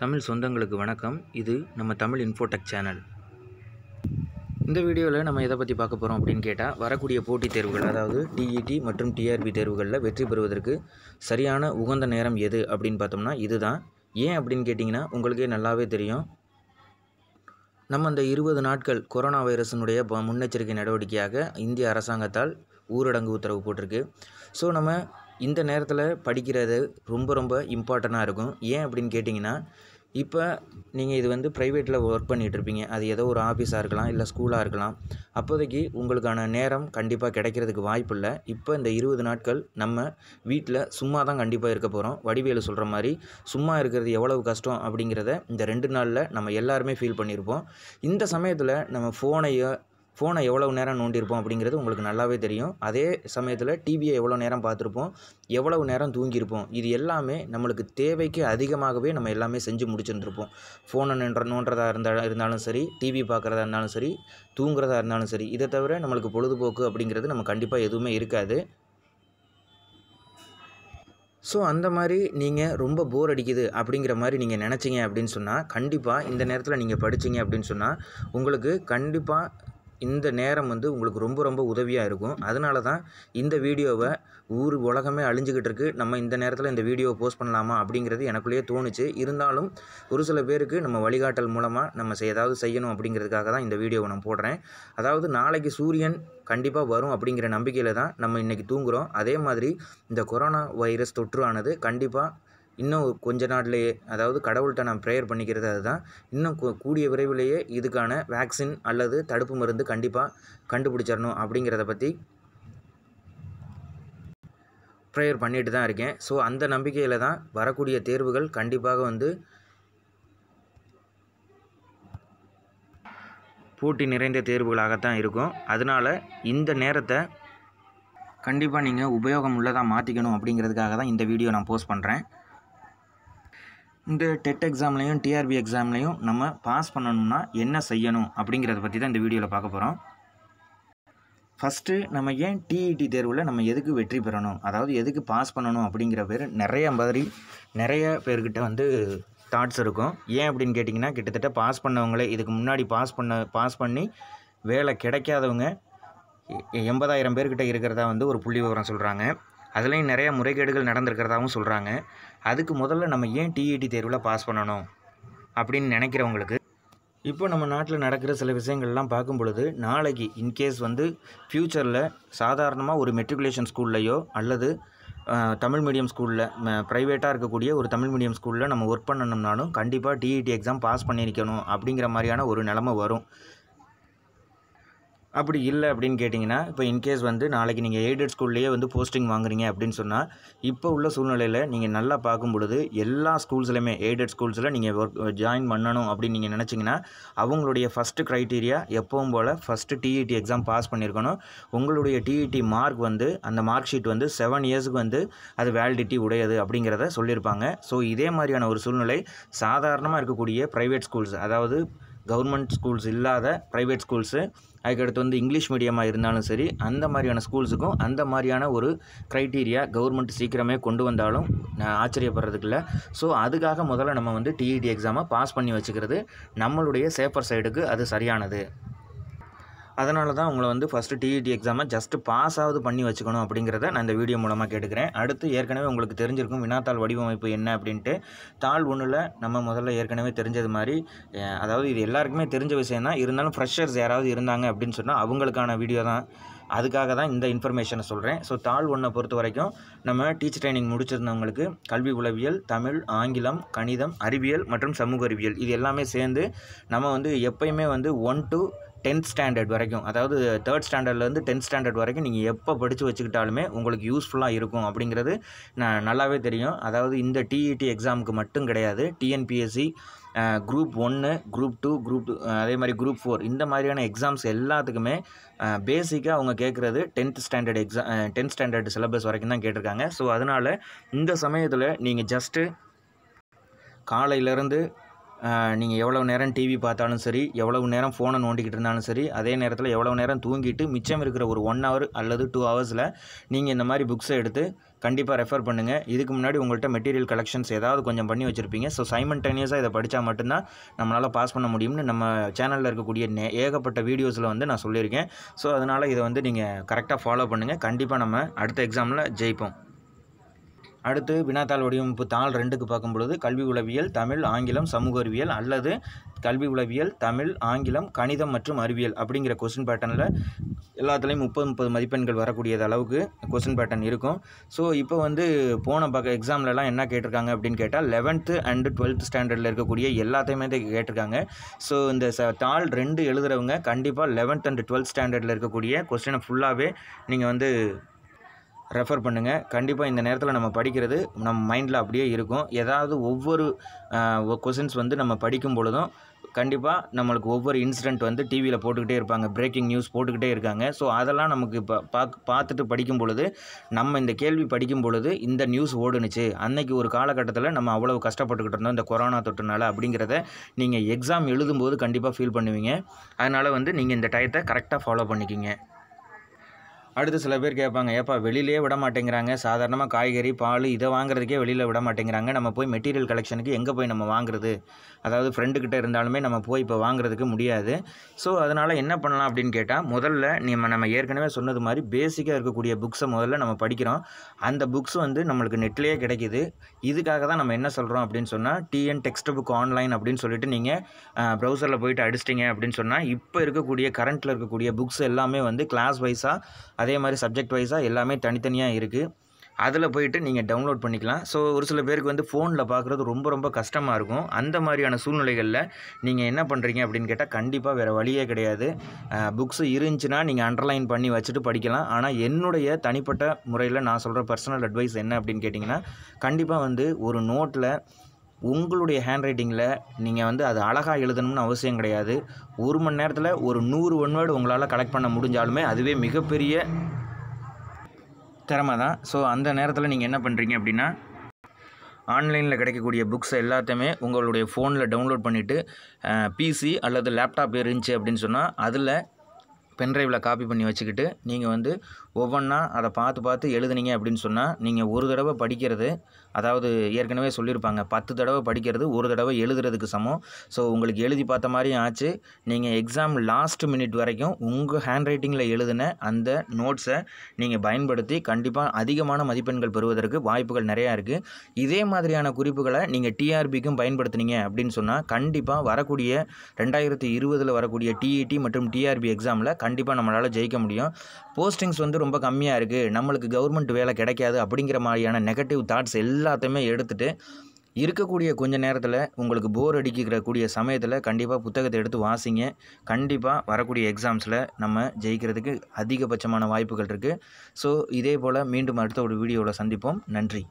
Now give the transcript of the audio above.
தமிழ் சொந்தங்களுக்கு வணக்கம் இது நம்ம தமிழ் இன்ஃபோடெக் சேனல் இந்த வீடியோவில் நம்ம எதை பற்றி பார்க்க போகிறோம் அப்படின்னு கேட்டால் வரக்கூடிய போட்டித் தேர்வுகள் அதாவது டிஇடி e மற்றும் டிஆர்பி தேர்வுகளில் வெற்றி பெறுவதற்கு சரியான உகந்த நேரம் எது அப்படின்னு பார்த்தோம்னா இதுதான் ஏன் அப்படின்னு கேட்டிங்கன்னா உங்களுக்கே நல்லாவே தெரியும் நம்ம அந்த இருபது நாட்கள் கொரோனா வைரஸினுடைய முன்னெச்சரிக்கை நடவடிக்கையாக இந்திய அரசாங்கத்தால் ஊரடங்கு உத்தரவு போட்டிருக்கு ஸோ நம்ம இந்த நேரத்தில் படிக்கிறது ரொம்ப ரொம்ப இம்பார்ட்டண்ட்டாக இருக்கும் ஏன் அப்படின்னு கேட்டிங்கன்னா இப்போ நீங்கள் இது வந்து ப்ரைவேட்டில் ஒர்க் பண்ணிகிட்டு இருப்பீங்க அது ஏதோ ஒரு ஆஃபீஸாக இருக்கலாம் இல்லை ஸ்கூலாக இருக்கலாம் அப்போதைக்கு உங்களுக்கான நேரம் கண்டிப்பாக கிடைக்கிறதுக்கு வாய்ப்பு இல்லை இப்போ இந்த இருபது நாட்கள் நம்ம வீட்டில் சும்மா தான் கண்டிப்பாக இருக்க போகிறோம் வடிவேலு சொல்கிற மாதிரி சும்மா இருக்கிறது எவ்வளவு கஷ்டம் அப்படிங்கிறத இந்த ரெண்டு நாளில் நம்ம எல்லாருமே ஃபீல் பண்ணியிருப்போம் இந்த சமயத்தில் நம்ம ஃபோனையோ ஃபோனை எவ்வளோ நேரம் நோண்டியிருப்போம் அப்படிங்கிறது உங்களுக்கு நல்லாவே தெரியும் அதே சமயத்தில் டிவியை எவ்வளோ நேரம் பார்த்துருப்போம் எவ்வளவு நேரம் தூங்கியிருப்போம் இது எல்லாமே நம்மளுக்கு தேவைக்கு அதிகமாகவே நம்ம எல்லாமே செஞ்சு முடிச்சிருந்துருப்போம் ஃபோனை நின்ற நோண்டுறதா இருந்தால் இருந்தாலும் சரி டிவி பார்க்குறதா இருந்தாலும் சரி தூங்குறதா இருந்தாலும் சரி இதை தவிர நம்மளுக்கு பொழுதுபோக்கு அப்படிங்கிறது நம்ம கண்டிப்பாக எதுவுமே இருக்காது ஸோ அந்த மாதிரி நீங்கள் ரொம்ப போர் அடிக்குது அப்படிங்கிற மாதிரி நீங்கள் நினச்சிங்க அப்படின்னு சொன்னால் கண்டிப்பாக இந்த நேரத்தில் நீங்கள் படித்தீங்க அப்படின்னு சொன்னால் உங்களுக்கு கண்டிப்பாக இந்த நேரம் வந்து உங்களுக்கு ரொம்ப ரொம்ப உதவியாக இருக்கும் அதனால தான் இந்த வீடியோவை ஊர் உலகமே அழிஞ்சிக்கிட்டு இருக்குது நம்ம இந்த நேரத்தில் இந்த வீடியோவை போஸ்ட் பண்ணலாமா அப்படிங்கிறது எனக்குள்ளேயே தோணுச்சு இருந்தாலும் ஒரு சில பேருக்கு நம்ம வழிகாட்டல் மூலமாக நம்ம ஏதாவது செய்யணும் அப்படிங்கிறதுக்காக தான் இந்த வீடியோவை நான் போடுறேன் அதாவது நாளைக்கு சூரியன் கண்டிப்பாக வரும் அப்படிங்கிற நம்பிக்கையில் தான் நம்ம இன்றைக்கி தூங்குகிறோம் அதே மாதிரி இந்த கொரோனா வைரஸ் தொற்று ஆனது கண்டிப்பாக இன்னும் கொஞ்ச நாள்லேயே அதாவது கடவுள்கிட்ட நான் ப்ரேயர் பண்ணிக்கிறது அதுதான் இன்னும் கூடிய விரைவிலேயே இதுக்கான வேக்சின் அல்லது தடுப்பு மருந்து கண்டிப்பாக கண்டுபிடிச்சிடணும் அப்படிங்கிறத பற்றி ப்ரேயர் பண்ணிட்டு தான் இருக்கேன் ஸோ அந்த நம்பிக்கையில் தான் வரக்கூடிய தேர்வுகள் கண்டிப்பாக வந்து போட்டி நிறைந்த தேர்வுகளாகத்தான் இருக்கும் அதனால் இந்த நேரத்தை கண்டிப்பாக நீங்கள் உபயோகம் உள்ளதாக மாற்றிக்கணும் அப்படிங்கிறதுக்காக தான் இந்த வீடியோ நான் போஸ்ட் பண்ணுறேன் இந்த டெட் எக்ஸாம்லையும் டிஆர்பி எக்ஸாம்லையும் நம்ம பாஸ் பண்ணணும்னா என்ன செய்யணும் அப்படிங்கிறத பற்றி தான் இந்த வீடியோவில் பார்க்க போகிறோம் ஃபஸ்ட்டு நம்ம ஏன் டிஇடி e தேர்வில் நம்ம எதுக்கு வெற்றி பெறணும் அதாவது எதுக்கு பாஸ் பண்ணணும் அப்படிங்கிற பேர் நிறைய மாதிரி நிறைய பேர்கிட்ட வந்து தாட்ஸ் இருக்கும் ஏன் அப்படின்னு கேட்டிங்கன்னா கிட்டத்தட்ட பாஸ் பண்ணவங்களே இதுக்கு முன்னாடி பாஸ் பண்ண பாஸ் பண்ணி வேலை கிடைக்காதவங்க எண்பதாயிரம் பேர்கிட்ட இருக்கிறதா வந்து ஒரு புள்ளி விவரம் சொல்கிறாங்க அதுலேயும் நிறையா முறைகேடுகள் நடந்திருக்கிறதாகவும் சொல்கிறாங்க அதுக்கு முதல்ல நம்ம ஏன் டிஇடி e தேர்வில் பாஸ் பண்ணணும் அப்படின்னு நினைக்கிறவங்களுக்கு இப்போ நம்ம நாட்டில் நடக்கிற சில விஷயங்கள்லாம் பார்க்கும் பொழுது நாளைக்கு இன்கேஸ் வந்து ஃப்யூச்சரில் சாதாரணமாக ஒரு மெட்ரிகுலேஷன் ஸ்கூல்லையோ அல்லது தமிழ் மீடியம் ஸ்கூலில் ப்ரைவேட்டாக இருக்கக்கூடிய ஒரு தமிழ் மீடியம் ஸ்கூலில் நம்ம ஒர்க் பண்ணணும்னாலும் கண்டிப்பாக டிஇடி எக்ஸாம் e பாஸ் பண்ணியிருக்கணும் அப்படிங்கிற மாதிரியான ஒரு நிலமை வரும் அப்படி இல்லை அப்படின்னு கேட்டிங்கன்னா இப்போ இன்கேஸ் வந்து நாளைக்கு நீங்கள் எய்டட் ஸ்கூல்லேயே வந்து போஸ்டிங் வாங்குறீங்க அப்படின்னு சொன்னால் இப்போ உள்ள சூழ்நிலையில் நீங்கள் நல்லா பார்க்கும் பொழுது எல்லா ஸ்கூல்ஸ்லையுமே எய்டட் ஸ்கூல்ஸில் நீங்கள் ஒர்க் ஜாயின் பண்ணணும் அப்படின்னு நீங்கள் நினச்சிங்கன்னா அவங்களுடைய ஃபஸ்ட்டு க்ரைட்டீரியா எப்பவும் போல் ஃபஸ்ட்டு டிஇடி எக்ஸாம் பாஸ் பண்ணியிருக்கணும் உங்களுடைய டிஇடி மார்க் e வந்து அந்த மார்க் ஷீட் வந்து செவன் இயர்ஸுக்கு வந்து அது வேலிடிட்டி உடையது அப்படிங்கிறத சொல்லியிருப்பாங்க ஸோ இதே மாதிரியான ஒரு சூழ்நிலை சாதாரணமாக இருக்கக்கூடிய ப்ரைவேட் ஸ்கூல்ஸ் அதாவது கவர்மெண்ட் ஸ்கூல்ஸ் இல்லாத ப்ரைவேட் ஸ்கூல்ஸு அதுக்கடுத்து வந்து இங்கிலீஷ் மீடியமாக இருந்தாலும் சரி அந்த மாதிரியான ஸ்கூல்ஸுக்கும் அந்த மாதிரியான ஒரு க்ரைட்டீரியா கவர்மெண்ட் சீக்கிரமே கொண்டு வந்தாலும் ஆச்சரியப்படுறதுக்கு இல்லை ஸோ அதுக்காக முதல்ல நம்ம வந்து டிஇடி எக்ஸாமை பாஸ் பண்ணி வச்சுக்கிறது நம்மளுடைய சேஃபர் சைடுக்கு அது சரியானது அதனால தான் உங்களை வந்து ஃபஸ்ட்டு டிஇடி எக்ஸாமை ஜஸ்ட்டு பாஸ் ஆகுது பண்ணி வச்சுக்கணும் அப்படிங்கிறத நான் இந்த வீடியோ மூலமாக கேட்டுக்கிறேன் அடுத்து ஏற்கனவே உங்களுக்கு தெரிஞ்சிருக்கும் வினாத்தாள் வடிவமைப்பு என்ன அப்படின்ட்டு தாள் ஒன்றில் நம்ம முதல்ல ஏற்கனவே தெரிஞ்சது மாதிரி அதாவது இது எல்லாருக்குமே தெரிஞ்ச விஷயம் தான் இருந்தாலும் ஃப்ரெஷர்ஸ் யாராவது இருந்தாங்க அப்படின்னு சொன்னால் அவங்களுக்கான வீடியோ தான் அதுக்காக தான் இந்த இன்ஃபர்மேஷனை சொல்கிறேன் ஸோ தாழ் ஒன்றை பொறுத்த வரைக்கும் நம்ம டீச்சர் ட்ரைனிங் முடிச்சிருந்தவங்களுக்கு கல்வி உளவியல் தமிழ் ஆங்கிலம் கணிதம் அறிவியல் மற்றும் சமூக அறிவியல் இது எல்லாமே சேர்ந்து நம்ம வந்து எப்பயுமே வந்து ஒன் டு டென்த் ஸ்டாண்டர்ட் வரைக்கும் அதாவது தேர்ட் ஸ்டாண்டர்ட்லேருந்து டென்த் ஸ்டாண்டர்ட் வரைக்கும் நீங்கள் எப்போ படித்து வச்சுக்கிட்டாலுமே உங்களுக்கு யூஸ்ஃபுல்லாக இருக்கும் அப்படிங்கிறது நான் நல்லாவே தெரியும் அதாவது இந்த டிஇடி எக்ஸாமுக்கு e மட்டும் கிடையாது டிஎன்பிஎஸ்சி குரூப் ஒன்று குரூப் டூ குரூப் டூ அதே மாதிரி குரூப் ஃபோர் இந்த மாதிரியான எக்ஸாம்ஸ் எல்லாத்துக்குமே பேசிக்காக அவங்க கேட்குறது tenth standard exam tenth standard syllabus வரைக்கும் தான் கேட்டிருக்காங்க ஸோ அதனால் இந்த சமயத்தில் நீங்கள் ஜஸ்ட்டு காலையிலேருந்து நீங்கள் எவ்வளோ நேரம் டிவி பார்த்தாலும் சரி எவ்வளவு நேரம் ஃபோனை நோண்டிக்கிட்டு இருந்தாலும் சரி அதே நேரத்தில் எவ்வளோ நேரம் தூங்கிட்டு மிச்சம் இருக்கிற ஒரு ஒன் ஹவர் அல்லது டூ ஹவர்ஸில் நீங்கள் இந்த மாதிரி புக்ஸை எடுத்து கண்டிப்பாக ரெஃபர் பண்ணுங்கள் இதுக்கு முன்னாடி உங்கள்கிட்ட மெட்டீரியல் கலெக்ஷன்ஸ் ஏதாவது கொஞ்சம் பண்ணி வச்சுருப்பீங்க ஸோ சைமன்டேனியஸாக இதை படித்தா மட்டும்தான் நம்மளால் பாஸ் பண்ண முடியும்னு நம்ம சேனலில் இருக்கக்கூடிய நே ஏகப்பட்ட வீடியோஸில் வந்து நான் சொல்லியிருக்கேன் ஸோ அதனால் இதை வந்து நீங்கள் கரெக்டாக ஃபாலோ பண்ணுங்கள் கண்டிப்பாக நம்ம அடுத்த எக்ஸாமில் ஜெயிப்போம் அடுத்து வினாத்தாள் வடிவமைப்பு தாள் ரெண்டுக்கு பார்க்கும் பொழுது கல்வி உளவியல் தமிழ் ஆங்கிலம் சமூக அறிவியல் அல்லது கல்வி உளவியல் தமிழ் ஆங்கிலம் கணிதம் மற்றும் அறிவியல் அப்படிங்கிற கொஸ்டின் பேட்டர்னில் எல்லாத்துலேயும் முப்பது முப்பது மதிப்பெண்கள் வரக்கூடியது அளவுக்கு கொஸ்டின் பேட்டர்ன் இருக்கும் ஸோ இப்போ வந்து போன பக்க எக்ஸாம்லலாம் என்ன கேட்டிருக்காங்க அப்படின்னு கேட்டால் லெவன்த்து அண்டு டுவெல்த் ஸ்டாண்டர்டில் இருக்கக்கூடிய எல்லாத்தையுமே கேட்டிருக்காங்க ஸோ இந்த ச தாள் ரெண்டு எழுதுகிறவங்க கண்டிப்பாக லெவன்த் அண்டு டுவெல்த் ஸ்டாண்டர்டில் இருக்கக்கூடிய கொஸ்டினை ஃபுல்லாகவே நீங்கள் வந்து ரெஃபர் பண்ணுங்கள் கண்டிப்பாக இந்த நேரத்தில் நம்ம படிக்கிறது நம்ம மைண்டில் அப்படியே இருக்கும் ஏதாவது ஒவ்வொரு கொஷின்ஸ் வந்து நம்ம படிக்கும் பொழுதும் கண்டிப்பாக நம்மளுக்கு ஒவ்வொரு இன்சிடெண்ட் வந்து டிவியில் போட்டுக்கிட்டே இருப்பாங்க பிரேக்கிங் நியூஸ் போட்டுக்கிட்டே இருக்காங்க ஸோ அதெல்லாம் நமக்கு இப்போ பாக் பார்த்துட்டு படிக்கும் பொழுது நம்ம இந்த கேள்வி படிக்கும் பொழுது இந்த நியூஸ் ஓடுனுச்சு அன்னைக்கு ஒரு காலகட்டத்தில் நம்ம அவ்வளோ கஷ்டப்பட்டுக்கிட்டு இருந்தோம் இந்த கொரோனா தொற்றுனால அப்படிங்கிறத நீங்கள் எக்ஸாம் எழுதும்போது கண்டிப்பாக ஃபீல் பண்ணுவீங்க அதனால் வந்து நீங்கள் இந்த டயத்தை கரெக்டாக ஃபாலோ பண்ணிக்கிங்க அடுத்து சில பேர் கேட்பாங்க ஏப்பா வெளியிலே விட மாட்டேங்கிறாங்க சாதாரணமாக காய்கறி பால் இதை வாங்குறதுக்கே வெளியில் விட மாட்டேங்கிறாங்க நம்ம போய் மெட்டீரியல் கலெக்ஷனுக்கு எங்கே போய் நம்ம வாங்குறது அதாவது ஃப்ரெண்டுக்கிட்ட இருந்தாலுமே நம்ம போய் இப்போ வாங்குறதுக்கு முடியாது ஸோ அதனால் என்ன பண்ணலாம் அப்படின்னு கேட்டால் முதல்ல நம்ம நம்ம ஏற்கனவே சொன்னது மாதிரி பேசிக்காக இருக்கக்கூடிய புக்ஸை முதல்ல நம்ம படிக்கிறோம் அந்த புக்ஸ் வந்து நம்மளுக்கு நெட்லேயே கிடைக்கிது இதுக்காக தான் நம்ம என்ன சொல்கிறோம் அப்படின்னு சொன்னால் டிஎன் டெக்ஸ்ட் புக் ஆன்லைன் அப்படின்னு சொல்லிட்டு நீங்கள் ப்ரௌசரில் போயிட்டு அடிச்சிட்டிங்க அப்படின்னு சொன்னால் இப்போ இருக்கக்கூடிய கரண்ட்டில் இருக்கக்கூடிய புக்ஸ் எல்லாமே வந்து கிளாஸ் வைஸாக அதே மாதிரி சப்ஜெக்ட் வைஸாக எல்லாமே தனித்தனியாக இருக்குது அதில் போயிட்டு நீங்கள் டவுன்லோட் பண்ணிக்கலாம் ஸோ ஒரு சில பேருக்கு வந்து ஃபோனில் பார்க்குறது ரொம்ப ரொம்ப கஷ்டமாக இருக்கும் அந்த மாதிரியான சூழ்நிலைகளில் நீங்கள் என்ன பண்ணுறீங்க அப்படின்னு கேட்டால் கண்டிப்பாக வேறு வழியே கிடையாது புக்ஸு இருந்துச்சுன்னா நீங்கள் அண்டர்லைன் பண்ணி வச்சுட்டு படிக்கலாம் ஆனால் என்னுடைய தனிப்பட்ட முறையில் நான் சொல்கிற பர்சனல் அட்வைஸ் என்ன அப்படின்னு கேட்டிங்கன்னா கண்டிப்பாக வந்து ஒரு நோட்டில் உங்களுடைய ஹேண்ட் ரைட்டிங்கில் நீங்கள் வந்து அது அழகாக எழுதணும்னு அவசியம் கிடையாது ஒரு மணி நேரத்தில் ஒரு நூறு ஒன் வேர்டு உங்களால் கலெக்ட் பண்ண முடிஞ்சாலுமே அதுவே மிகப்பெரிய திறமை தான் ஸோ அந்த நேரத்தில் நீங்கள் என்ன பண்ணுறீங்க அப்படின்னா ஆன்லைனில் கிடைக்கக்கூடிய புக்ஸ் எல்லாத்தையுமே உங்களுடைய ஃபோனில் டவுன்லோட் பண்ணிவிட்டு பிசி அல்லது லேப்டாப் இருந்துச்சு அப்படின்னு சொன்னால் அதில் பென்ட்ரைவில் காப்பி பண்ணி வச்சுக்கிட்டு நீங்கள் வந்து ஒவ்வொன்றா அதை பார்த்து பார்த்து எழுதுனீங்க அப்படின்னு சொன்னால் நீங்கள் ஒரு தடவை படிக்கிறது அதாவது ஏற்கனவே சொல்லியிருப்பாங்க பத்து தடவை படிக்கிறது ஒரு தடவை எழுதுறதுக்கு சமம் ஸோ உங்களுக்கு எழுதி பார்த்த மாதிரியும் ஆச்சு நீங்கள் எக்ஸாம் லாஸ்ட் மினிட் வரைக்கும் உங்கள் ஹேண்ட் ரைட்டிங்கில் எழுதின அந்த நோட்ஸை நீங்கள் பயன்படுத்தி கண்டிப்பாக அதிகமான மதிப்பெண்கள் பெறுவதற்கு வாய்ப்புகள் நிறையா இருக்குது இதே மாதிரியான குறிப்புகளை நீங்கள் டிஆர்பிக்கும் பயன்படுத்துனீங்க அப்படின்னு சொன்னால் கண்டிப்பாக வரக்கூடிய ரெண்டாயிரத்தி இருபதில் வரக்கூடிய டிஇடி e மற்றும் டிஆர்பி எக்ஸாமில் கண்டிப்பாக நம்மளால் ஜெயிக்க முடியும் போஸ்டிங்ஸ் வந்து ரொம்ப கம்மியாக இருக்குது நம்மளுக்கு கவர்மெண்ட் வேலை கிடைக்காது அப்படிங்கிற மாதிரியான நெகட்டிவ் தாட்ஸ் எல்லாத்தையுமே எடுத்துகிட்டு இருக்கக்கூடிய கொஞ்ச நேரத்தில் உங்களுக்கு போர் அடிக்கிற கூடிய சமயத்தில் கண்டிப்பாக புத்தகத்தை எடுத்து வாசிங்க கண்டிப்பாக வரக்கூடிய எக்ஸாம்ஸில் நம்ம ஜெயிக்கிறதுக்கு அதிகபட்சமான வாய்ப்புகள் இருக்குது ஸோ இதே போல் மீண்டும் அடுத்த ஒரு வீடியோவில் சந்திப்போம் நன்றி